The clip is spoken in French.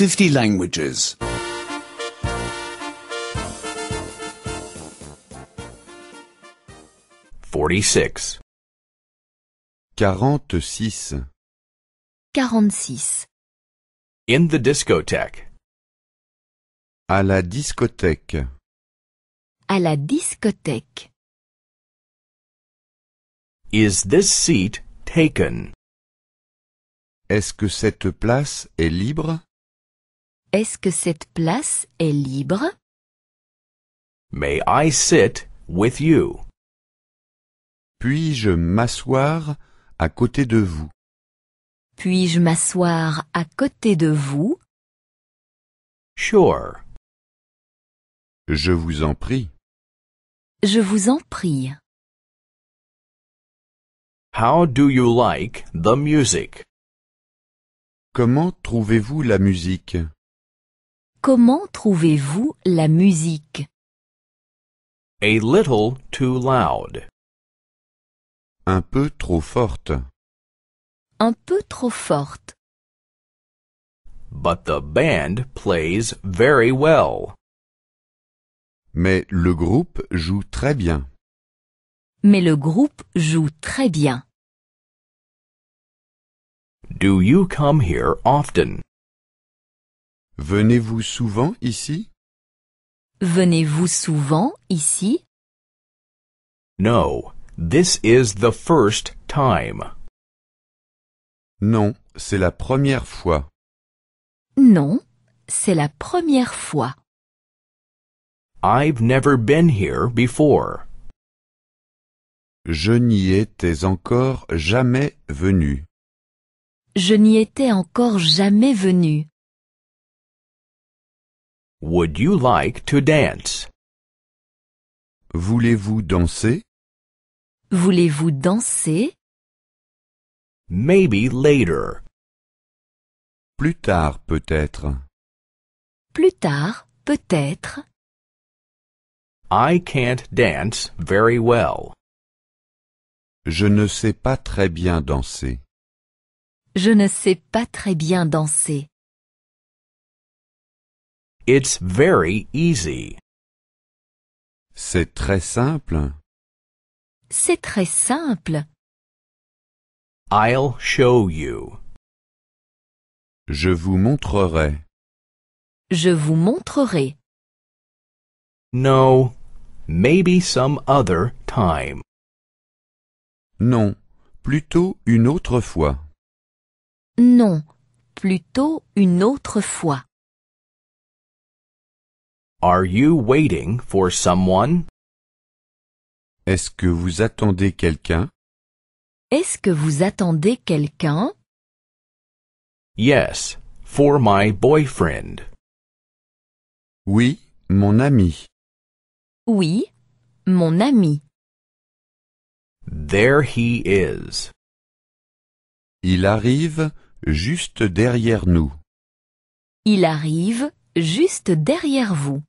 50 languages. 46. 46. 46. In the discotheque. À la discothèque. À la discothèque. Is this seat taken? Est-ce que cette place est libre est-ce que cette place est libre? May I sit with you? Puis-je m'asseoir à côté de vous? Puis-je m'asseoir à côté de vous? Sure. Je vous en prie. Je vous en prie. How do you like the music? Comment trouvez-vous la musique? Comment trouvez-vous la musique A little too loud. Un peu trop forte. Un peu trop forte. But the band plays very well. Mais le groupe joue très bien. Mais le groupe joue très bien. Do you come here often? Venez-vous souvent ici? Venez-vous souvent ici? No, this is the first time. Non, c'est la première fois. Non, c'est la première fois. I've never been here before. Je n'y étais encore jamais venu. Je n'y étais encore jamais venu. Would you like to dance? Voulez-vous danser? Voulez-vous danser? Maybe later. Plus tard peut-être. Plus tard peut-être. I can't dance very well. Je ne sais pas très bien danser. Je ne sais pas très bien danser. It's very easy. C'est très simple. C'est très simple. I'll show you. Je vous montrerai. Je vous montrerai. No, maybe some other time. Non, plutôt une autre fois. Non, plutôt une autre fois. Are you waiting for someone? Est-ce que vous attendez quelqu'un? Est-ce que vous attendez quelqu'un? Yes, for my boyfriend. Oui, mon ami. Oui, mon ami. There he is. Il arrive juste derrière nous. Il arrive juste derrière vous.